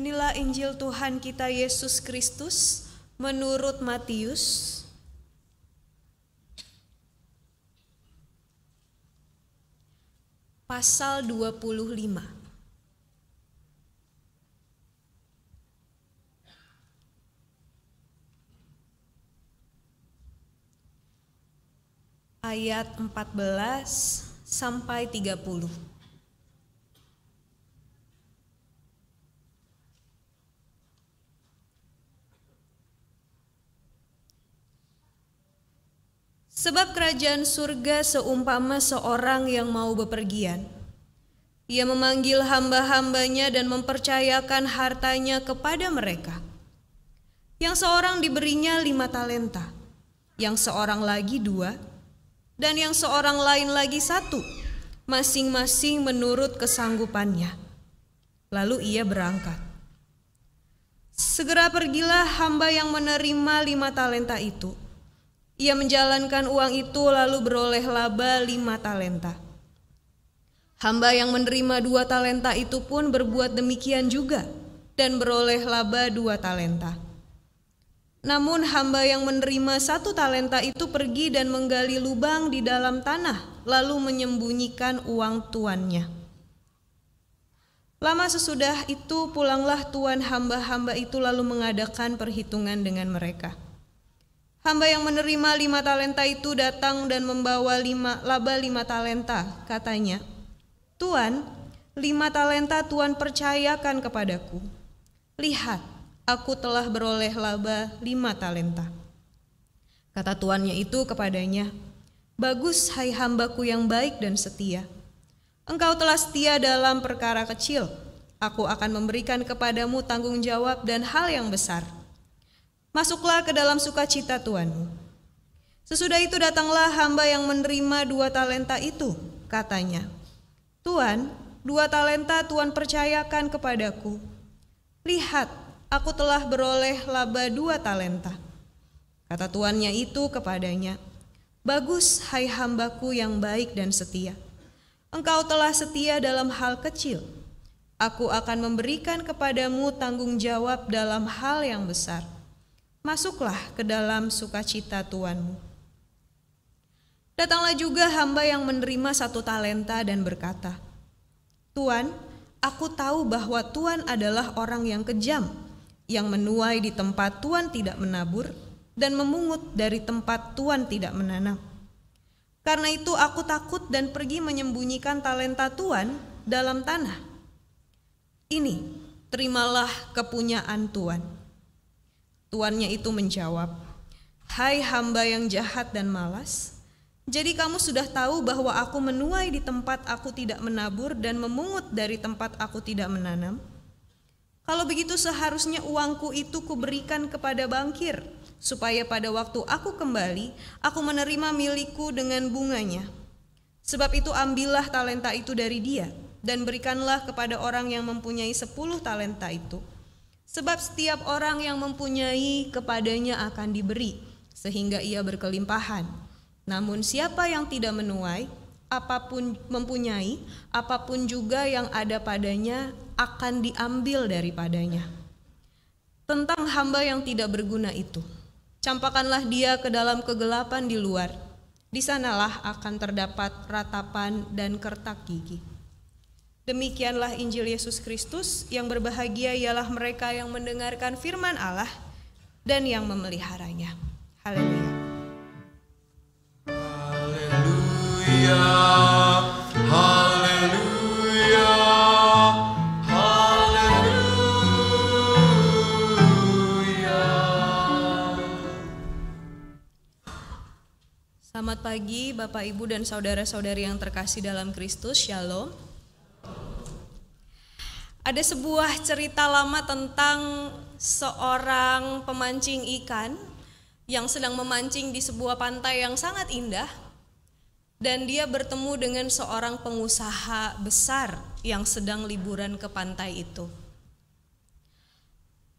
Inilah Injil Tuhan kita Yesus Kristus menurut Matius. Pasal 25. Ayat 14 sampai 30. Sebab kerajaan surga seumpama seorang yang mau bepergian. Ia memanggil hamba-hambanya dan mempercayakan hartanya kepada mereka. Yang seorang diberinya lima talenta, yang seorang lagi dua, dan yang seorang lain lagi satu, masing-masing menurut kesanggupannya. Lalu ia berangkat. Segera pergilah hamba yang menerima lima talenta itu ia menjalankan uang itu lalu beroleh laba lima talenta. Hamba yang menerima dua talenta itu pun berbuat demikian juga dan beroleh laba dua talenta. Namun hamba yang menerima satu talenta itu pergi dan menggali lubang di dalam tanah lalu menyembunyikan uang tuannya. Lama sesudah itu pulanglah tuan hamba-hamba itu lalu mengadakan perhitungan dengan mereka.' Hamba yang menerima lima talenta itu datang dan membawa lima, laba lima talenta, katanya. Tuan, lima talenta Tuan percayakan kepadaku. Lihat, aku telah beroleh laba lima talenta. Kata tuannya itu kepadanya, Bagus hai hambaku yang baik dan setia. Engkau telah setia dalam perkara kecil, aku akan memberikan kepadamu tanggung jawab dan hal yang besar.' Masuklah ke dalam sukacita tuanmu. Sesudah itu datanglah hamba yang menerima dua talenta itu, katanya. Tuan, dua talenta Tuhan percayakan kepadaku. Lihat, aku telah beroleh laba dua talenta. Kata tuannya itu kepadanya, Bagus hai hambaku yang baik dan setia. Engkau telah setia dalam hal kecil. Aku akan memberikan kepadamu tanggung jawab dalam hal yang besar.' masuklah ke dalam sukacita Tuanmu. Datanglah juga hamba yang menerima satu talenta dan berkata, Tuan, aku tahu bahwa Tuan adalah orang yang kejam, yang menuai di tempat Tuan tidak menabur, dan memungut dari tempat Tuan tidak menanam. Karena itu aku takut dan pergi menyembunyikan talenta Tuan dalam tanah. Ini, terimalah kepunyaan Tuan.' Tuannya itu menjawab, Hai hamba yang jahat dan malas, jadi kamu sudah tahu bahwa aku menuai di tempat aku tidak menabur dan memungut dari tempat aku tidak menanam? Kalau begitu seharusnya uangku itu kuberikan kepada bangkir, supaya pada waktu aku kembali, aku menerima milikku dengan bunganya. Sebab itu ambillah talenta itu dari dia, dan berikanlah kepada orang yang mempunyai sepuluh talenta itu.' Sebab setiap orang yang mempunyai kepadanya akan diberi, sehingga ia berkelimpahan. Namun siapa yang tidak menuai, apapun mempunyai, apapun juga yang ada padanya akan diambil daripadanya. Tentang hamba yang tidak berguna itu, campakanlah dia ke dalam kegelapan di luar. Di sanalah akan terdapat ratapan dan kertak gigi. Demikianlah Injil Yesus Kristus, yang berbahagia ialah mereka yang mendengarkan firman Allah dan yang memeliharanya. Haleluya. Haleluya. Haleluya. Selamat pagi Bapak Ibu dan saudara-saudari yang terkasih dalam Kristus. Shalom. Ada sebuah cerita lama tentang seorang pemancing ikan yang sedang memancing di sebuah pantai yang sangat indah dan dia bertemu dengan seorang pengusaha besar yang sedang liburan ke pantai itu.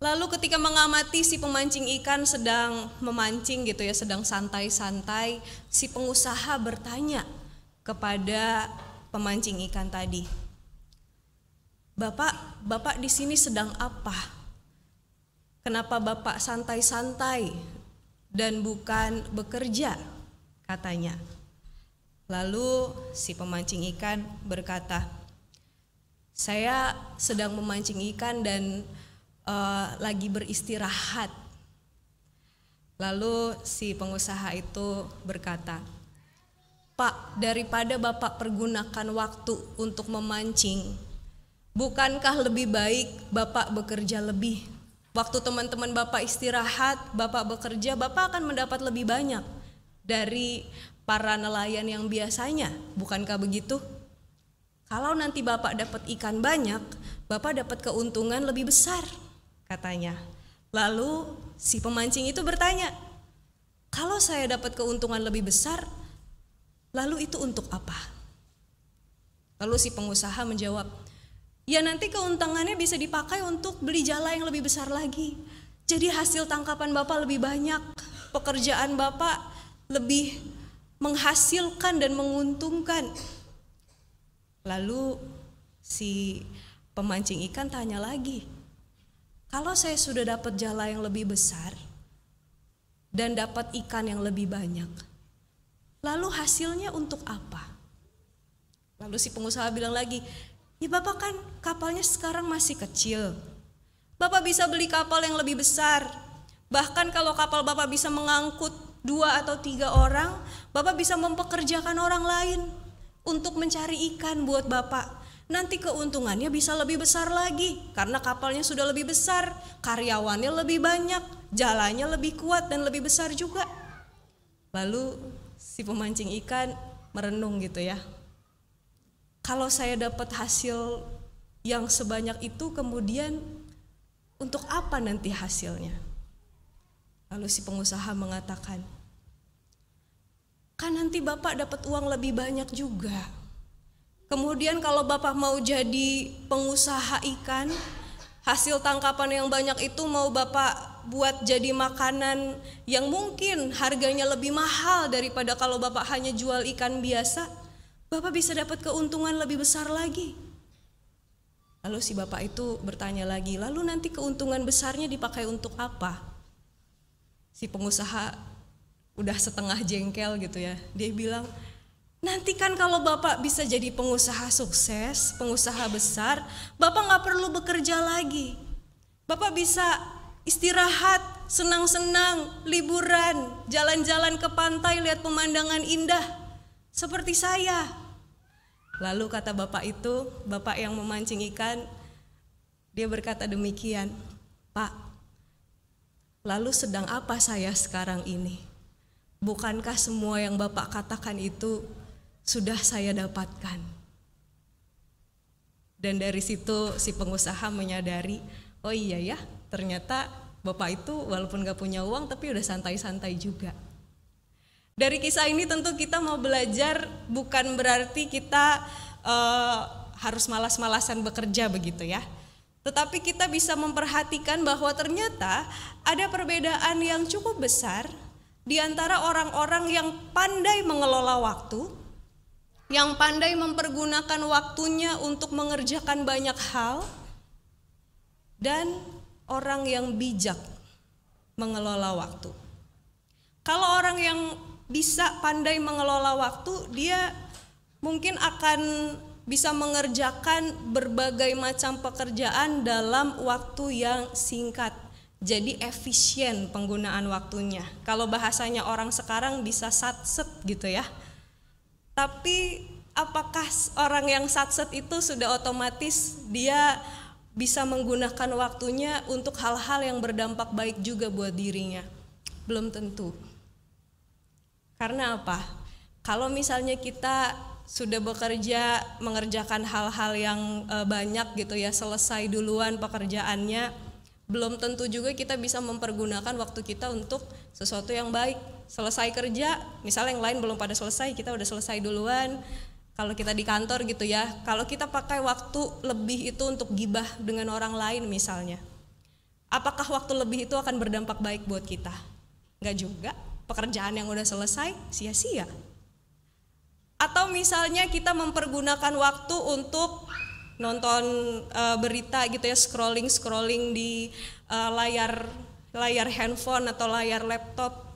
Lalu ketika mengamati si pemancing ikan sedang memancing gitu ya, sedang santai-santai, si pengusaha bertanya kepada pemancing ikan tadi, Bapak, Bapak di sini sedang apa? Kenapa Bapak santai-santai dan bukan bekerja?" katanya. Lalu si pemancing ikan berkata, "Saya sedang memancing ikan dan uh, lagi beristirahat." Lalu si pengusaha itu berkata, "Pak, daripada Bapak pergunakan waktu untuk memancing, Bukankah lebih baik Bapak bekerja lebih? Waktu teman-teman Bapak istirahat, Bapak bekerja, Bapak akan mendapat lebih banyak dari para nelayan yang biasanya. Bukankah begitu? Kalau nanti Bapak dapat ikan banyak, Bapak dapat keuntungan lebih besar, katanya. Lalu si pemancing itu bertanya, "Kalau saya dapat keuntungan lebih besar, lalu itu untuk apa?" Lalu si pengusaha menjawab, ya nanti keuntungannya bisa dipakai untuk beli jala yang lebih besar lagi. Jadi hasil tangkapan Bapak lebih banyak, pekerjaan Bapak lebih menghasilkan dan menguntungkan. Lalu si pemancing ikan tanya lagi, kalau saya sudah dapat jala yang lebih besar dan dapat ikan yang lebih banyak, lalu hasilnya untuk apa? Lalu si pengusaha bilang lagi, Ya Bapak kan kapalnya sekarang masih kecil. Bapak bisa beli kapal yang lebih besar. Bahkan kalau kapal Bapak bisa mengangkut dua atau tiga orang, Bapak bisa mempekerjakan orang lain untuk mencari ikan buat Bapak. Nanti keuntungannya bisa lebih besar lagi karena kapalnya sudah lebih besar, karyawannya lebih banyak, jalannya lebih kuat dan lebih besar juga. Lalu si pemancing ikan merenung gitu ya kalau saya dapat hasil yang sebanyak itu kemudian untuk apa nanti hasilnya? Lalu si pengusaha mengatakan, kan nanti Bapak dapat uang lebih banyak juga. Kemudian kalau Bapak mau jadi pengusaha ikan, hasil tangkapan yang banyak itu mau Bapak buat jadi makanan yang mungkin harganya lebih mahal daripada kalau Bapak hanya jual ikan biasa. Bapak bisa dapat keuntungan lebih besar lagi. Lalu si bapak itu bertanya lagi, lalu nanti keuntungan besarnya dipakai untuk apa? Si pengusaha udah setengah jengkel gitu ya. Dia bilang, nanti kan kalau bapak bisa jadi pengusaha sukses, pengusaha besar, bapak nggak perlu bekerja lagi. Bapak bisa istirahat, senang-senang, liburan, jalan-jalan ke pantai, lihat pemandangan indah. Seperti saya, Lalu kata bapak itu, bapak yang memancing ikan, dia berkata demikian, Pak, lalu sedang apa saya sekarang ini? Bukankah semua yang bapak katakan itu sudah saya dapatkan? Dan dari situ si pengusaha menyadari, oh iya ya, ternyata bapak itu walaupun gak punya uang tapi udah santai-santai juga dari kisah ini tentu kita mau belajar bukan berarti kita uh, harus malas-malasan bekerja begitu ya. Tetapi kita bisa memperhatikan bahwa ternyata ada perbedaan yang cukup besar di antara orang-orang yang pandai mengelola waktu, yang pandai mempergunakan waktunya untuk mengerjakan banyak hal, dan orang yang bijak mengelola waktu. Kalau orang yang bisa pandai mengelola waktu, dia mungkin akan bisa mengerjakan berbagai macam pekerjaan dalam waktu yang singkat. Jadi efisien penggunaan waktunya. Kalau bahasanya orang sekarang bisa satset gitu ya. Tapi apakah orang yang satset itu sudah otomatis dia bisa menggunakan waktunya untuk hal-hal yang berdampak baik juga buat dirinya? Belum tentu. Karena apa? Kalau misalnya kita sudah bekerja mengerjakan hal-hal yang e, banyak gitu ya, selesai duluan pekerjaannya, belum tentu juga kita bisa mempergunakan waktu kita untuk sesuatu yang baik. Selesai kerja, misalnya yang lain belum pada selesai, kita udah selesai duluan. Kalau kita di kantor gitu ya, kalau kita pakai waktu lebih itu untuk gibah dengan orang lain misalnya. Apakah waktu lebih itu akan berdampak baik buat kita? Enggak juga pekerjaan yang udah selesai sia-sia. Atau misalnya kita mempergunakan waktu untuk nonton uh, berita gitu ya, scrolling-scrolling di uh, layar layar handphone atau layar laptop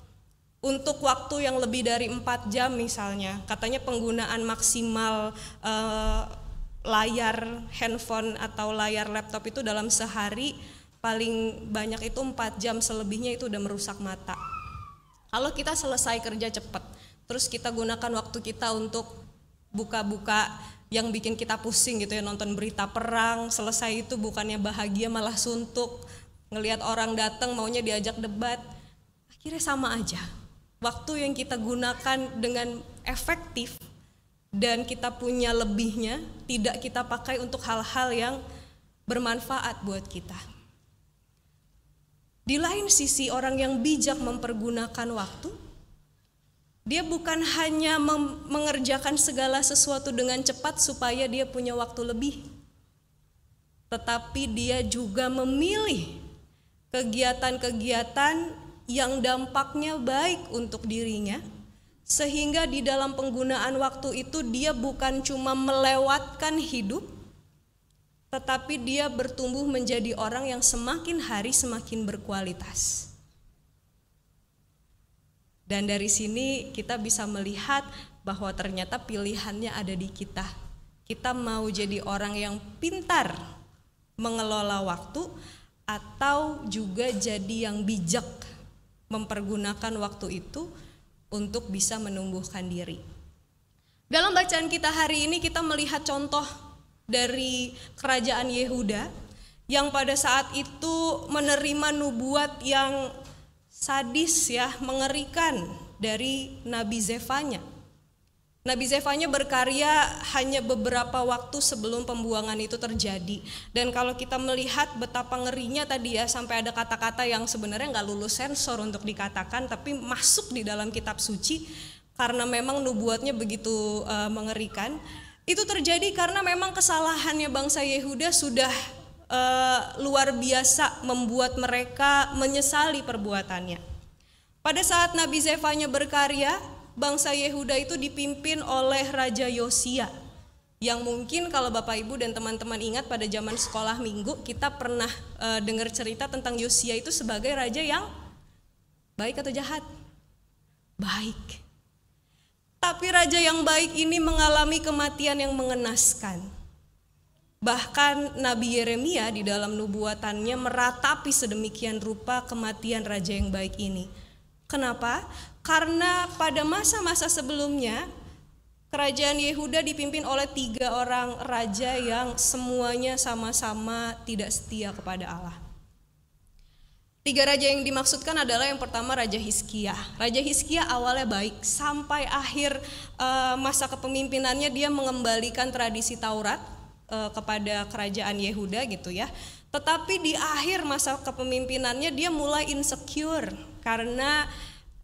untuk waktu yang lebih dari 4 jam misalnya. Katanya penggunaan maksimal uh, layar handphone atau layar laptop itu dalam sehari paling banyak itu 4 jam selebihnya itu udah merusak mata. Kalau kita selesai kerja cepat, terus kita gunakan waktu kita untuk buka-buka yang bikin kita pusing gitu ya nonton berita perang, selesai itu bukannya bahagia malah suntuk, ngelihat orang datang maunya diajak debat, akhirnya sama aja. Waktu yang kita gunakan dengan efektif dan kita punya lebihnya tidak kita pakai untuk hal-hal yang bermanfaat buat kita. Di lain sisi, orang yang bijak mempergunakan waktu, dia bukan hanya mengerjakan segala sesuatu dengan cepat supaya dia punya waktu lebih, tetapi dia juga memilih kegiatan-kegiatan yang dampaknya baik untuk dirinya, sehingga di dalam penggunaan waktu itu dia bukan cuma melewatkan hidup, tetapi dia bertumbuh menjadi orang yang semakin hari semakin berkualitas. Dan dari sini kita bisa melihat bahwa ternyata pilihannya ada di kita. Kita mau jadi orang yang pintar mengelola waktu atau juga jadi yang bijak mempergunakan waktu itu untuk bisa menumbuhkan diri. Dalam bacaan kita hari ini kita melihat contoh dari kerajaan Yehuda yang pada saat itu menerima nubuat yang sadis ya, mengerikan dari Nabi Zefanya. Nabi Zefanya berkarya hanya beberapa waktu sebelum pembuangan itu terjadi. Dan kalau kita melihat betapa ngerinya tadi ya, sampai ada kata-kata yang sebenarnya nggak lulus sensor untuk dikatakan, tapi masuk di dalam kitab suci karena memang nubuatnya begitu uh, mengerikan. Itu terjadi karena memang kesalahannya bangsa Yehuda sudah uh, luar biasa membuat mereka menyesali perbuatannya. Pada saat Nabi Zefanya berkarya, bangsa Yehuda itu dipimpin oleh Raja Yosia yang mungkin kalau Bapak Ibu dan teman-teman ingat pada zaman sekolah minggu kita pernah e, dengar cerita tentang Yosia itu sebagai raja yang baik atau jahat? Baik. Tapi raja yang baik ini mengalami kematian yang mengenaskan. Bahkan Nabi Yeremia di dalam nubuatannya meratapi sedemikian rupa kematian raja yang baik ini. Kenapa? Karena pada masa-masa sebelumnya kerajaan Yehuda dipimpin oleh tiga orang raja yang semuanya sama-sama tidak setia kepada Allah. Tiga raja yang dimaksudkan adalah yang pertama Raja Hiskia. Raja Hiskia awalnya baik sampai akhir uh, masa kepemimpinannya dia mengembalikan tradisi Taurat uh, kepada kerajaan Yehuda gitu ya. Tetapi di akhir masa kepemimpinannya dia mulai insecure karena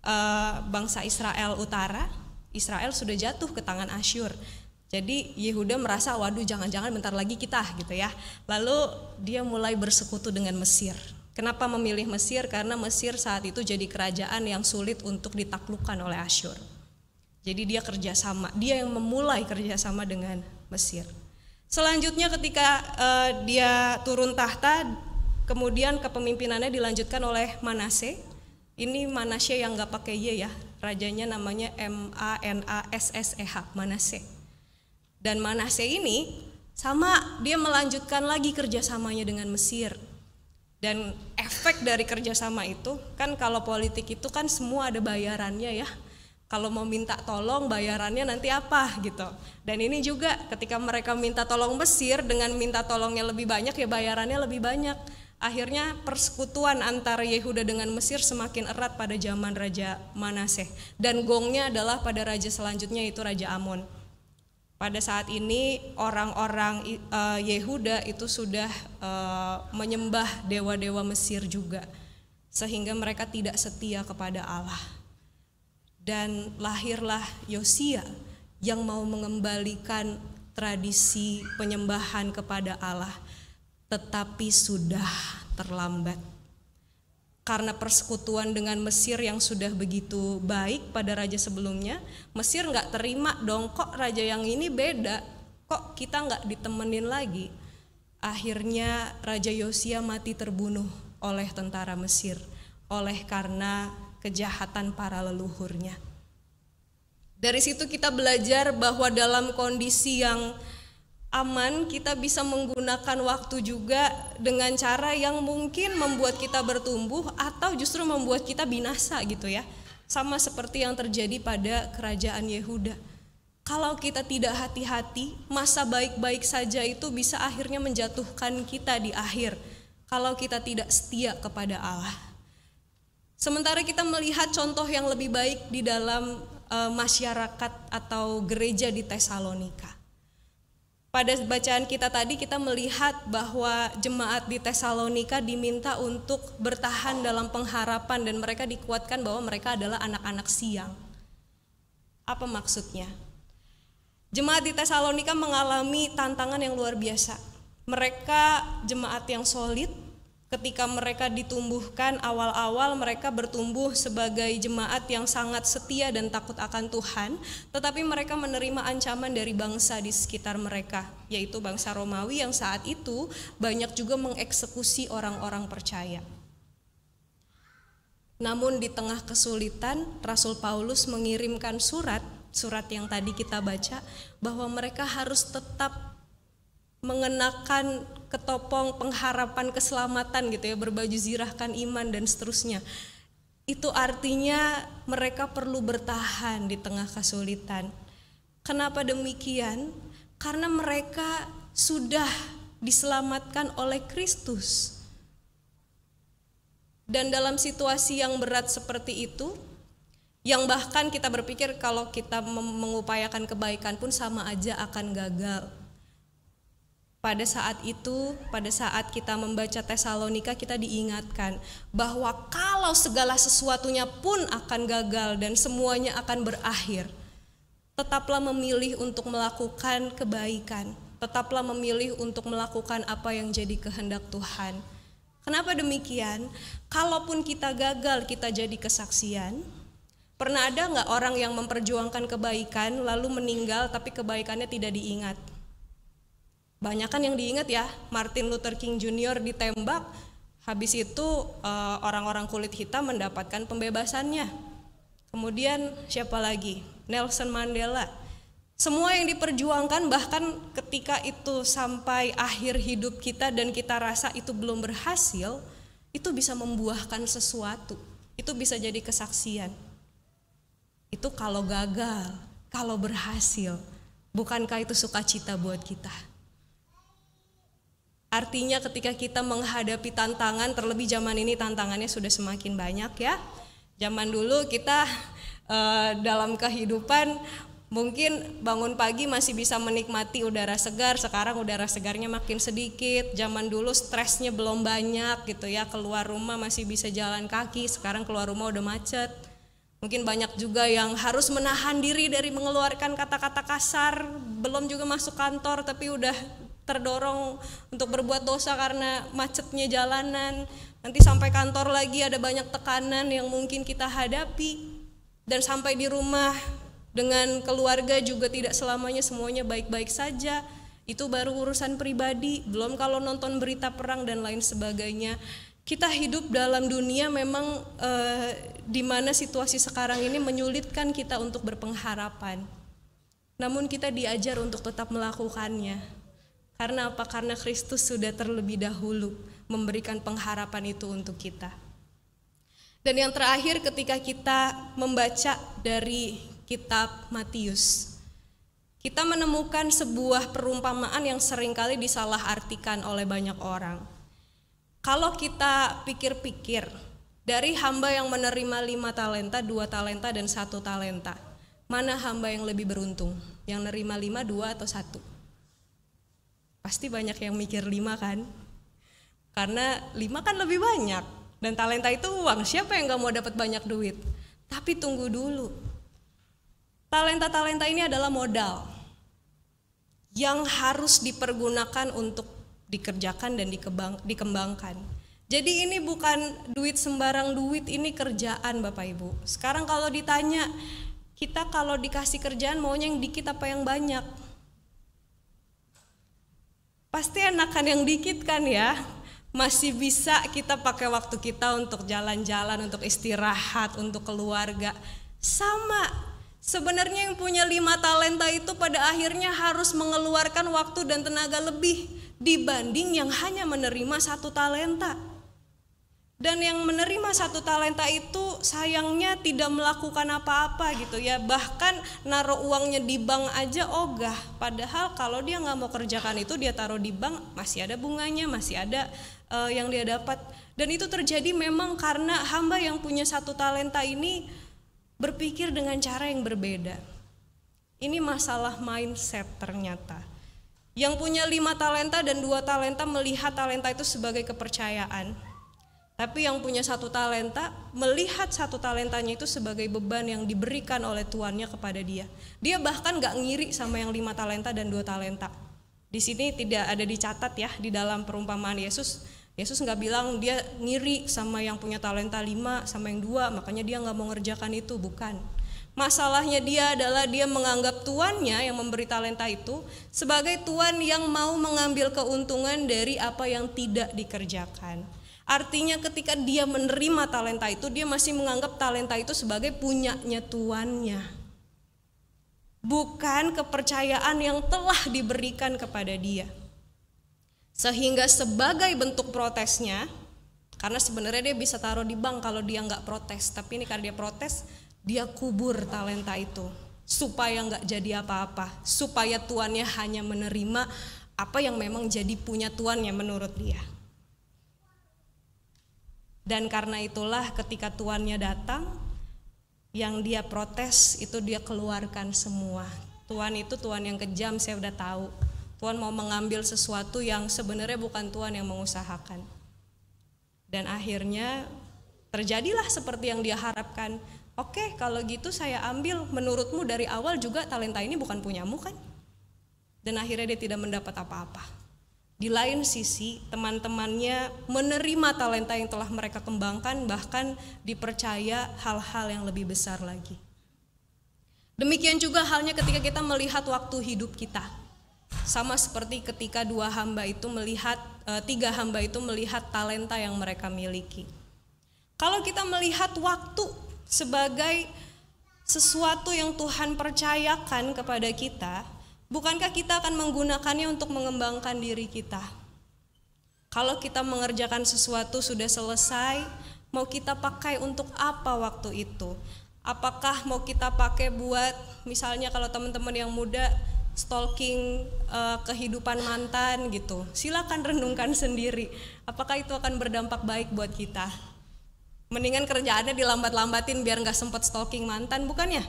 uh, bangsa Israel Utara, Israel sudah jatuh ke tangan Asyur. Jadi Yehuda merasa waduh jangan-jangan bentar lagi kita gitu ya. Lalu dia mulai bersekutu dengan Mesir. Kenapa memilih Mesir? Karena Mesir saat itu jadi kerajaan yang sulit untuk ditaklukkan oleh Asyur. Jadi dia kerjasama, dia yang memulai kerjasama dengan Mesir. Selanjutnya ketika uh, dia turun tahta, kemudian kepemimpinannya dilanjutkan oleh Manase. Ini Manase yang nggak pakai Y ya, rajanya namanya M A N A S S E H, Manase. Dan Manase ini sama dia melanjutkan lagi kerjasamanya dengan Mesir dan efek dari kerjasama itu kan kalau politik itu kan semua ada bayarannya ya kalau mau minta tolong bayarannya nanti apa gitu dan ini juga ketika mereka minta tolong Mesir dengan minta tolongnya lebih banyak ya bayarannya lebih banyak akhirnya persekutuan antara Yehuda dengan Mesir semakin erat pada zaman Raja Manaseh dan gongnya adalah pada raja selanjutnya itu Raja Amon pada saat ini orang-orang uh, Yehuda itu sudah uh, menyembah dewa-dewa Mesir juga sehingga mereka tidak setia kepada Allah dan lahirlah Yosia yang mau mengembalikan tradisi penyembahan kepada Allah tetapi sudah terlambat karena persekutuan dengan Mesir yang sudah begitu baik pada raja sebelumnya, Mesir nggak terima dong kok raja yang ini beda, kok kita nggak ditemenin lagi. Akhirnya Raja Yosia mati terbunuh oleh tentara Mesir, oleh karena kejahatan para leluhurnya. Dari situ kita belajar bahwa dalam kondisi yang aman, kita bisa menggunakan waktu juga dengan cara yang mungkin membuat kita bertumbuh atau justru membuat kita binasa gitu ya. Sama seperti yang terjadi pada kerajaan Yehuda. Kalau kita tidak hati-hati, masa baik-baik saja itu bisa akhirnya menjatuhkan kita di akhir kalau kita tidak setia kepada Allah. Sementara kita melihat contoh yang lebih baik di dalam e, masyarakat atau gereja di Tesalonika pada bacaan kita tadi kita melihat bahwa jemaat di Tesalonika diminta untuk bertahan dalam pengharapan dan mereka dikuatkan bahwa mereka adalah anak-anak siang. Apa maksudnya? Jemaat di Tesalonika mengalami tantangan yang luar biasa. Mereka jemaat yang solid, ketika mereka ditumbuhkan awal-awal mereka bertumbuh sebagai jemaat yang sangat setia dan takut akan Tuhan, tetapi mereka menerima ancaman dari bangsa di sekitar mereka, yaitu bangsa Romawi yang saat itu banyak juga mengeksekusi orang-orang percaya. Namun di tengah kesulitan, Rasul Paulus mengirimkan surat, surat yang tadi kita baca, bahwa mereka harus tetap mengenakan ketopong pengharapan keselamatan gitu ya berbaju zirahkan iman dan seterusnya itu artinya mereka perlu bertahan di tengah kesulitan kenapa demikian karena mereka sudah diselamatkan oleh Kristus dan dalam situasi yang berat seperti itu yang bahkan kita berpikir kalau kita mengupayakan kebaikan pun sama aja akan gagal pada saat itu, pada saat kita membaca Tesalonika, kita diingatkan bahwa kalau segala sesuatunya pun akan gagal dan semuanya akan berakhir, tetaplah memilih untuk melakukan kebaikan, tetaplah memilih untuk melakukan apa yang jadi kehendak Tuhan. Kenapa demikian? Kalaupun kita gagal, kita jadi kesaksian. Pernah ada nggak orang yang memperjuangkan kebaikan lalu meninggal, tapi kebaikannya tidak diingat? banyak kan yang diingat ya Martin Luther King Jr. ditembak habis itu eh, orang-orang kulit hitam mendapatkan pembebasannya kemudian siapa lagi Nelson Mandela semua yang diperjuangkan bahkan ketika itu sampai akhir hidup kita dan kita rasa itu belum berhasil itu bisa membuahkan sesuatu itu bisa jadi kesaksian itu kalau gagal kalau berhasil bukankah itu sukacita buat kita Artinya ketika kita menghadapi tantangan, terlebih zaman ini tantangannya sudah semakin banyak ya. Zaman dulu kita e, dalam kehidupan mungkin bangun pagi masih bisa menikmati udara segar, sekarang udara segarnya makin sedikit. Zaman dulu stresnya belum banyak gitu ya, keluar rumah masih bisa jalan kaki, sekarang keluar rumah udah macet. Mungkin banyak juga yang harus menahan diri dari mengeluarkan kata-kata kasar, belum juga masuk kantor tapi udah terdorong untuk berbuat dosa karena macetnya jalanan. Nanti sampai kantor lagi ada banyak tekanan yang mungkin kita hadapi dan sampai di rumah dengan keluarga juga tidak selamanya semuanya baik-baik saja. Itu baru urusan pribadi, belum kalau nonton berita perang dan lain sebagainya. Kita hidup dalam dunia memang e, di mana situasi sekarang ini menyulitkan kita untuk berpengharapan. Namun kita diajar untuk tetap melakukannya karena apa? Karena Kristus sudah terlebih dahulu memberikan pengharapan itu untuk kita. Dan yang terakhir ketika kita membaca dari kitab Matius, kita menemukan sebuah perumpamaan yang seringkali disalahartikan oleh banyak orang. Kalau kita pikir-pikir, dari hamba yang menerima lima talenta, dua talenta, dan satu talenta, mana hamba yang lebih beruntung? Yang nerima lima, dua, atau satu? pasti banyak yang mikir lima kan karena lima kan lebih banyak dan talenta itu uang siapa yang nggak mau dapat banyak duit tapi tunggu dulu talenta-talenta ini adalah modal yang harus dipergunakan untuk dikerjakan dan dikembang, dikembangkan. Jadi ini bukan duit sembarang duit, ini kerjaan Bapak Ibu. Sekarang kalau ditanya, kita kalau dikasih kerjaan maunya yang dikit apa yang banyak? pasti enakan yang dikit kan ya masih bisa kita pakai waktu kita untuk jalan-jalan, untuk istirahat, untuk keluarga. Sama, sebenarnya yang punya lima talenta itu pada akhirnya harus mengeluarkan waktu dan tenaga lebih dibanding yang hanya menerima satu talenta dan yang menerima satu talenta itu sayangnya tidak melakukan apa-apa gitu ya bahkan naruh uangnya di bank aja ogah padahal kalau dia nggak mau kerjakan itu dia taruh di bank masih ada bunganya masih ada uh, yang dia dapat dan itu terjadi memang karena hamba yang punya satu talenta ini berpikir dengan cara yang berbeda ini masalah mindset ternyata yang punya lima talenta dan dua talenta melihat talenta itu sebagai kepercayaan tapi yang punya satu talenta melihat satu talentanya itu sebagai beban yang diberikan oleh tuannya kepada dia. Dia bahkan nggak ngiri sama yang lima talenta dan dua talenta. Di sini tidak ada dicatat ya di dalam perumpamaan Yesus. Yesus nggak bilang dia ngiri sama yang punya talenta lima sama yang dua, makanya dia nggak mau ngerjakan itu, bukan. Masalahnya dia adalah dia menganggap tuannya yang memberi talenta itu sebagai tuan yang mau mengambil keuntungan dari apa yang tidak dikerjakan. Artinya ketika dia menerima talenta itu, dia masih menganggap talenta itu sebagai punyanya tuannya. Bukan kepercayaan yang telah diberikan kepada dia. Sehingga sebagai bentuk protesnya, karena sebenarnya dia bisa taruh di bank kalau dia nggak protes, tapi ini karena dia protes, dia kubur talenta itu supaya nggak jadi apa-apa, supaya tuannya hanya menerima apa yang memang jadi punya tuannya menurut dia. Dan karena itulah ketika tuannya datang, yang dia protes itu dia keluarkan semua. Tuan itu tuan yang kejam, saya udah tahu. Tuan mau mengambil sesuatu yang sebenarnya bukan tuan yang mengusahakan. Dan akhirnya terjadilah seperti yang dia harapkan. Oke, kalau gitu saya ambil menurutmu dari awal juga talenta ini bukan punyamu kan? Dan akhirnya dia tidak mendapat apa-apa. Di lain sisi, teman-temannya menerima talenta yang telah mereka kembangkan, bahkan dipercaya hal-hal yang lebih besar lagi. Demikian juga halnya ketika kita melihat waktu hidup kita, sama seperti ketika dua hamba itu melihat, e, tiga hamba itu melihat talenta yang mereka miliki. Kalau kita melihat waktu sebagai sesuatu yang Tuhan percayakan kepada kita, bukankah kita akan menggunakannya untuk mengembangkan diri kita? Kalau kita mengerjakan sesuatu sudah selesai, mau kita pakai untuk apa waktu itu? Apakah mau kita pakai buat misalnya kalau teman-teman yang muda stalking uh, kehidupan mantan gitu. Silakan renungkan sendiri, apakah itu akan berdampak baik buat kita? Mendingan kerjaannya dilambat-lambatin biar nggak sempet stalking mantan, bukannya?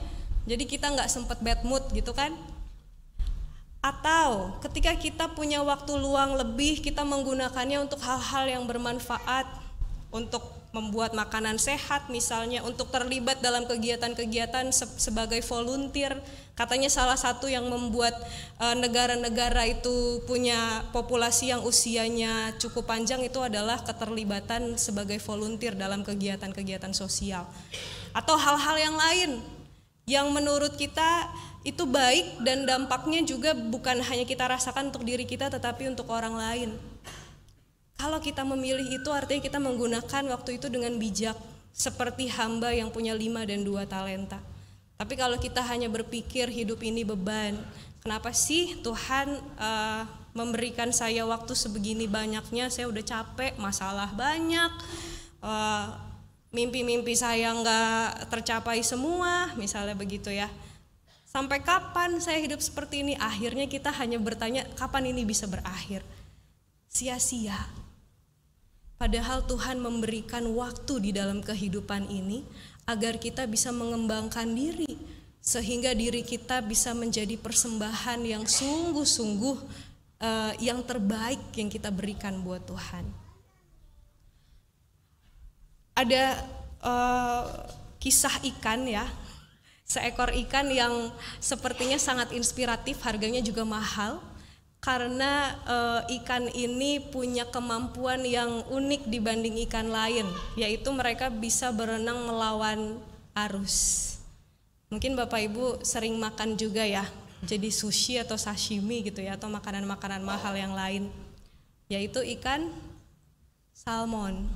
Jadi kita nggak sempet bad mood gitu kan? Atau ketika kita punya waktu luang lebih, kita menggunakannya untuk hal-hal yang bermanfaat, untuk membuat makanan sehat misalnya, untuk terlibat dalam kegiatan-kegiatan sebagai volunteer. Katanya salah satu yang membuat eh, negara-negara itu punya populasi yang usianya cukup panjang itu adalah keterlibatan sebagai volunteer dalam kegiatan-kegiatan sosial. Atau hal-hal yang lain yang menurut kita itu baik dan dampaknya juga bukan hanya kita rasakan untuk diri kita tetapi untuk orang lain. Kalau kita memilih itu artinya kita menggunakan waktu itu dengan bijak seperti hamba yang punya lima dan dua talenta. Tapi kalau kita hanya berpikir hidup ini beban, kenapa sih Tuhan uh, memberikan saya waktu sebegini banyaknya? Saya udah capek, masalah banyak, eh, mimpi-mimpi uh, mimpi saya nggak tercapai semua, misalnya begitu ya. Sampai kapan saya hidup seperti ini? Akhirnya kita hanya bertanya, kapan ini bisa berakhir? Sia-sia. Padahal Tuhan memberikan waktu di dalam kehidupan ini agar kita bisa mengembangkan diri sehingga diri kita bisa menjadi persembahan yang sungguh-sungguh uh, yang terbaik yang kita berikan buat Tuhan. Ada uh, kisah ikan ya seekor ikan yang sepertinya sangat inspiratif, harganya juga mahal karena e, ikan ini punya kemampuan yang unik dibanding ikan lain, yaitu mereka bisa berenang melawan arus. Mungkin Bapak Ibu sering makan juga ya, jadi sushi atau sashimi gitu ya, atau makanan-makanan mahal yang lain, yaitu ikan salmon.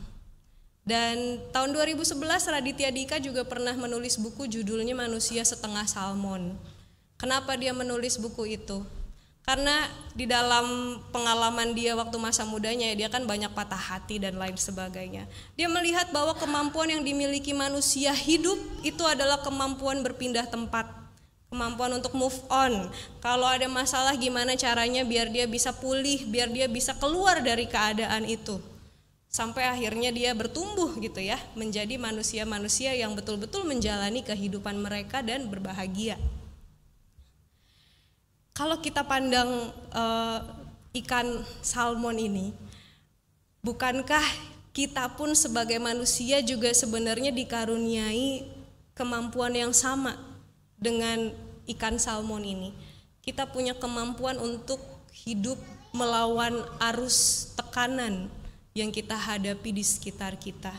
Dan tahun 2011 Raditya Dika juga pernah menulis buku judulnya Manusia Setengah Salmon. Kenapa dia menulis buku itu? Karena di dalam pengalaman dia waktu masa mudanya ya, dia kan banyak patah hati dan lain sebagainya. Dia melihat bahwa kemampuan yang dimiliki manusia hidup itu adalah kemampuan berpindah tempat, kemampuan untuk move on. Kalau ada masalah gimana caranya biar dia bisa pulih, biar dia bisa keluar dari keadaan itu sampai akhirnya dia bertumbuh gitu ya menjadi manusia-manusia yang betul-betul menjalani kehidupan mereka dan berbahagia. Kalau kita pandang e, ikan salmon ini, bukankah kita pun sebagai manusia juga sebenarnya dikaruniai kemampuan yang sama dengan ikan salmon ini? Kita punya kemampuan untuk hidup melawan arus tekanan yang kita hadapi di sekitar kita.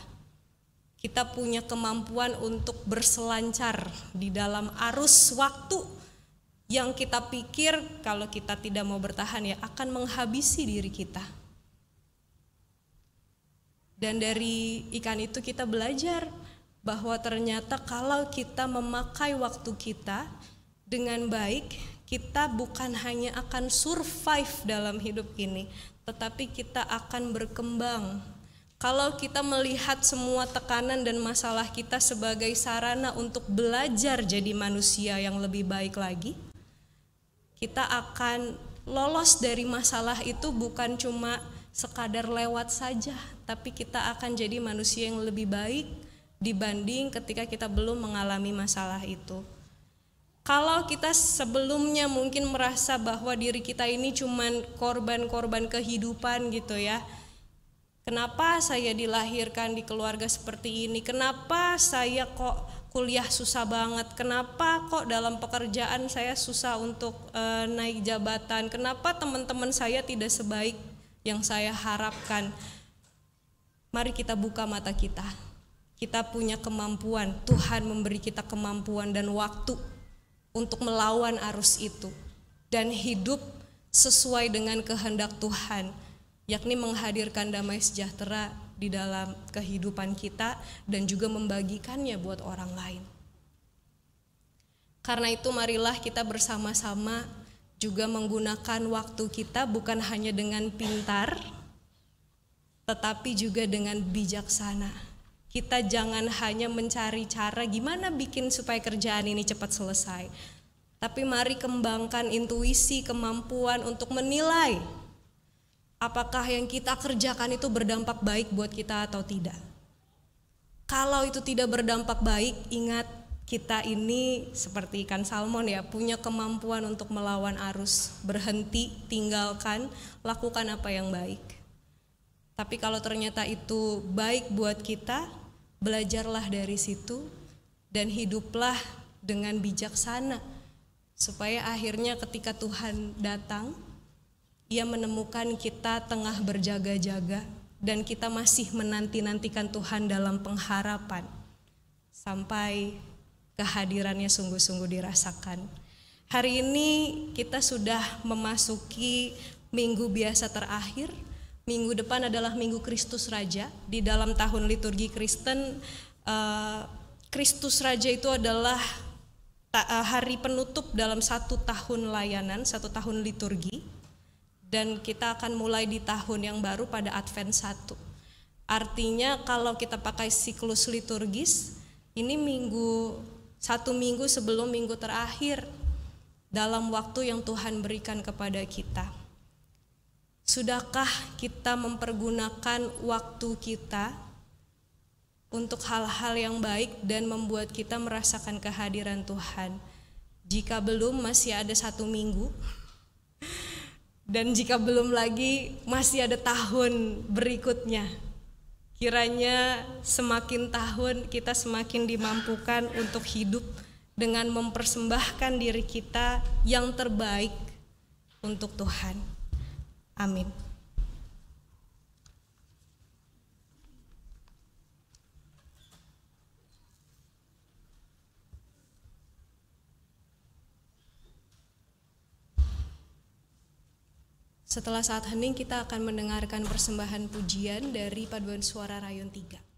Kita punya kemampuan untuk berselancar di dalam arus waktu yang kita pikir kalau kita tidak mau bertahan ya akan menghabisi diri kita. Dan dari ikan itu kita belajar bahwa ternyata kalau kita memakai waktu kita dengan baik, kita bukan hanya akan survive dalam hidup ini, tetapi kita akan berkembang. Kalau kita melihat semua tekanan dan masalah kita sebagai sarana untuk belajar jadi manusia yang lebih baik lagi, kita akan lolos dari masalah itu bukan cuma sekadar lewat saja, tapi kita akan jadi manusia yang lebih baik dibanding ketika kita belum mengalami masalah itu. Kalau kita sebelumnya mungkin merasa bahwa diri kita ini cuman korban-korban kehidupan gitu ya. Kenapa saya dilahirkan di keluarga seperti ini? Kenapa saya kok kuliah susah banget? Kenapa kok dalam pekerjaan saya susah untuk e, naik jabatan? Kenapa teman-teman saya tidak sebaik yang saya harapkan? Mari kita buka mata kita. Kita punya kemampuan. Tuhan memberi kita kemampuan dan waktu untuk melawan arus itu dan hidup sesuai dengan kehendak Tuhan, yakni menghadirkan damai sejahtera di dalam kehidupan kita dan juga membagikannya buat orang lain. Karena itu marilah kita bersama-sama juga menggunakan waktu kita bukan hanya dengan pintar tetapi juga dengan bijaksana kita jangan hanya mencari cara gimana bikin supaya kerjaan ini cepat selesai. Tapi mari kembangkan intuisi, kemampuan untuk menilai apakah yang kita kerjakan itu berdampak baik buat kita atau tidak. Kalau itu tidak berdampak baik, ingat kita ini seperti ikan salmon ya, punya kemampuan untuk melawan arus, berhenti, tinggalkan, lakukan apa yang baik. Tapi kalau ternyata itu baik buat kita, belajarlah dari situ dan hiduplah dengan bijaksana supaya akhirnya ketika Tuhan datang ia menemukan kita tengah berjaga-jaga dan kita masih menanti-nantikan Tuhan dalam pengharapan sampai kehadirannya sungguh-sungguh dirasakan. Hari ini kita sudah memasuki minggu biasa terakhir minggu depan adalah Minggu Kristus Raja. Di dalam tahun liturgi Kristen, eh, Kristus uh, Raja itu adalah eh, hari penutup dalam satu tahun layanan, satu tahun liturgi. Dan kita akan mulai di tahun yang baru pada Advent 1. Artinya kalau kita pakai siklus liturgis, ini minggu satu minggu sebelum minggu terakhir dalam waktu yang Tuhan berikan kepada kita. Sudahkah kita mempergunakan waktu kita untuk hal-hal yang baik dan membuat kita merasakan kehadiran Tuhan? Jika belum, masih ada satu minggu. Dan jika belum lagi, masih ada tahun berikutnya. Kiranya semakin tahun kita semakin dimampukan untuk hidup dengan mempersembahkan diri kita yang terbaik untuk Tuhan. Amin. Setelah saat hening kita akan mendengarkan persembahan pujian dari paduan suara Rayon 3.